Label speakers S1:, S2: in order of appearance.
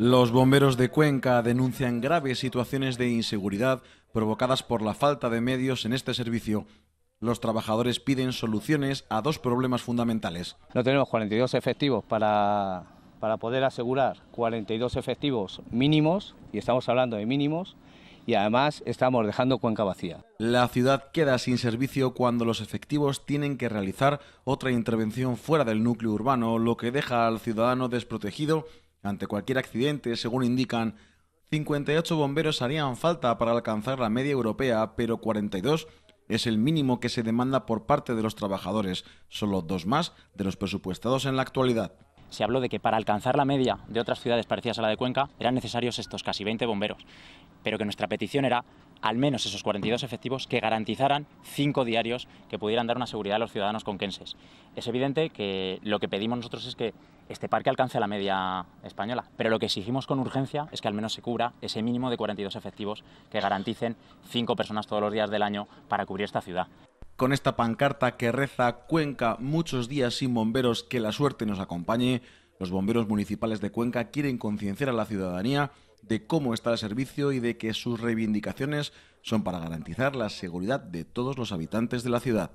S1: Los bomberos de Cuenca denuncian graves situaciones de inseguridad provocadas por la falta de medios en este servicio los trabajadores piden soluciones a dos problemas fundamentales.
S2: No tenemos 42 efectivos para, poder asegurar 42 efectivos mínimos, y estamos hablando de mínimos, y además estamos dejando
S1: Cuenca vacía. La ciudad queda sin servicio cuando los efectivos tienen que realizar otra intervención fuera del núcleo urbano, lo que deja al ciudadano desprotegido ante cualquier accidente, según indican, 58 bomberos harían falta para alcanzar la media europea, pero 42 es el mínimo que se demanda por parte de los trabajadores, solo dos más de los presupuestados en la actualidad.
S3: Se habló de que para alcanzar la media de otras ciudades parecidas a la de Cuenca eran necesarios estos casi 20 bomberos, pero que nuestra petición era al menos esos 42 efectivos que garantizaran cinco diarios que pudieran dar una seguridad a los ciudadanos conquenses. Es evidente que lo que pedimos nosotros es que este parque alcance la media española, pero lo que exigimos con urgencia es que al menos se cubra ese mínimo de 42 efectivos que garanticen cinco
S1: personas todos los días del año para cubrir esta ciudad con esta pancarta que reza Cuenca muchos días sin bomberos, que la suerte nos acompañe. Los bomberos municipales de Cuenca quieren concienciar a la ciudadanía de cómo está el servicio y de que sus reivindicaciones son para garantizar la seguridad de todos los habitantes de la ciudad.